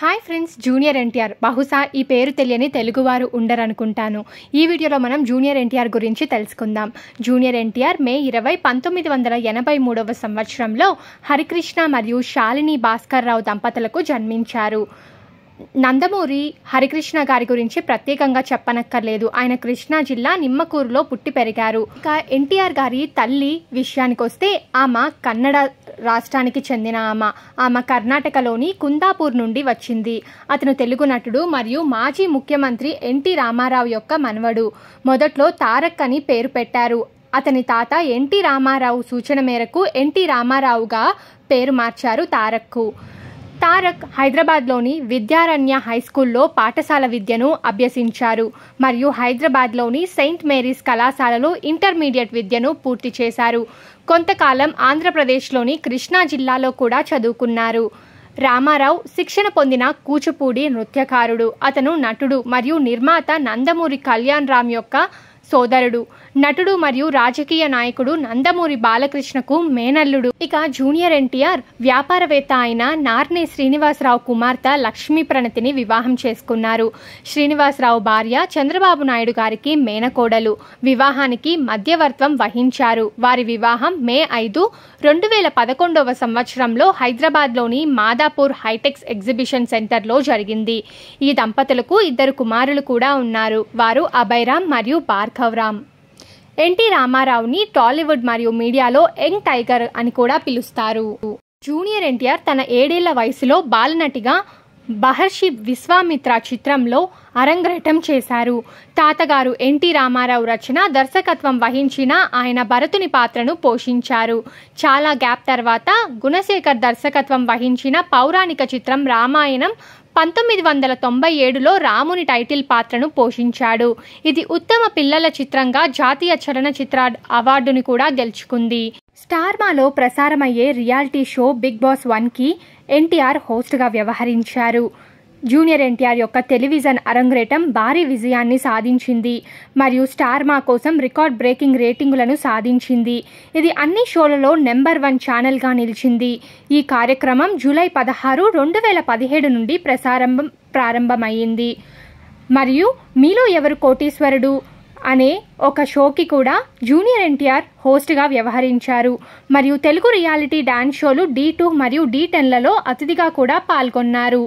hi friends junior NTR బహుశా ఈ పేరు తెలియని తెలుగువారు ఉండరనుకుంటాను ఈ వీడియోలో మనం జూనియర్ ఎన్టీఆర్ గురించి తెలుసుకుందాం జూనియర్ ఎన్టీఆర్ మే ఇరవై పంతొమ్మిది వందల ఎనభై మూడవ సంవత్సరంలో హరికృష్ణ మరియు శాలిని భాస్కర్ రావు దంపతులకు జన్మించారు నందమూరి హరికృష్ణ గారి గురించి ప్రత్యేకంగా చెప్పనక్కర్లేదు ఆయన కృష్ణా జిల్లా నిమ్మకూరులో పుట్టి పెరిగారు ఇక ఎన్టీఆర్ గారి తల్లి విషయానికి వస్తే ఆమె కన్నడ రాష్ట్రానికి చెందిన ఆమె ఆమె కర్ణాటకలోని కుందాపూర్ నుండి వచ్చింది అతను తెలుగు నటుడు మరియు మాజీ ముఖ్యమంత్రి ఎన్టీ రామారావు యొక్క మనవడు మొదట్లో తారక్ అని పేరు పెట్టారు అతని తాత ఎన్టీ రామారావు సూచన మేరకు ఎన్టీ రామారావుగా పేరు మార్చారు తారక్కు తారక్ హైదరాబాద్లోని విద్యారణ్య హై స్కూల్లో పాఠశాల విద్యను అభ్యసించారు మరియు హైదరాబాద్లోని సెయింట్ మేరీస్ కళాశాలలో ఇంటర్మీడియట్ విద్యను పూర్తి చేశారు కొంతకాలం ఆంధ్రప్రదేశ్లోని కృష్ణా జిల్లాలో కూడా చదువుకున్నారు రామారావు శిక్షణ పొందిన కూచిపూడి నృత్యకారుడు అతను నటుడు మరియు నిర్మాత నందమూరి కళ్యాణ్ రామ్ యొక్క సోదరుడు నటుడు మరియు రాజకీయ నాయకుడు నందమూరి బాలకృష్ణకు మేనల్లుడు ఇక జూనియర్ ఎన్టీఆర్ వ్యాపారవేత్త అయిన నార్నే శ్రీనివాసరావు కుమార్తె లక్ష్మీ ప్రణతిని వివాహం చేసుకున్నారు శ్రీనివాసరావు భార్య చంద్రబాబు నాయుడు గారికి మేనకోడలు వివాహానికి మధ్యవర్తం వహించారు వారి వివాహం మే ఐదు రెండు వేల పదకొండవ సంవత్సరంలో హైదరాబాద్లోని మాదాపూర్ హైటెక్స్ ఎగ్జిబిషన్ సెంటర్లో జరిగింది ఈ దంపతులకు ఇద్దరు కుమారులు కూడా ఉన్నారు వారు అభయరామ్ మరియు బార్క రాఘవరామ్ ఎన్టీ రామారావుని టాలీవుడ్ మరియు మీడియాలో యంగ్ టైగర్ అని కూడా పిలుస్తారు జూనియర్ ఎన్టీఆర్ తన ఏడేళ్ల వయసులో బాలనటిగా బహర్షి విశ్వామిత్ర చిత్రంలో అరంగరటం చేశారు తాతగారు ఎన్టీ రామారావు రచన దర్శకత్వం వహించిన ఆయన భరతుని పాత్రను పోషించారు చాలా గ్యాప్ తర్వాత గుణశేఖర్ దర్శకత్వం వహించిన పౌరాణిక చిత్రం రామాయణం పంతొమ్మిది వందల తొంభై ఏడులో రాముని టైటిల్ పాత్రను పోషించాడు ఇది ఉత్తమ పిల్లల చిత్రంగా జాతీయ చలనచిత్ర అవార్డుని కూడా గెలుచుకుంది స్టార్మాలో ప్రసారమయ్యే రియాలిటీ షో బిగ్ బాస్ వన్కి ఎన్టీఆర్ హోస్ట్గా వ్యవహరించారు జూనియర్ ఎన్టీఆర్ యొక్క టెలివిజన్ అరంగేటం భారీ విజయాన్ని సాధించింది మరియు స్టార్ మా కోసం రికార్డ్ బ్రేకింగ్ రేటింగులను సాధించింది ఇది అన్ని షోలలో నెంబర్ వన్ ఛానల్గా నిలిచింది ఈ కార్యక్రమం జూలై పదహారు రెండు వేల పదిహేడు నుండి ప్రసారంభం ప్రారంభమైంది మరియు మీలో ఎవరు కోటీశ్వరుడు అనే ఒక షోకి కూడా జూనియర్ ఎన్టీఆర్ హోస్ట్గా వ్యవహరించారు మరియు తెలుగు రియాలిటీ డ్యాన్స్ షోలు డీ టూ మరియు డీ టెన్లలో అతిథిగా కూడా పాల్గొన్నారు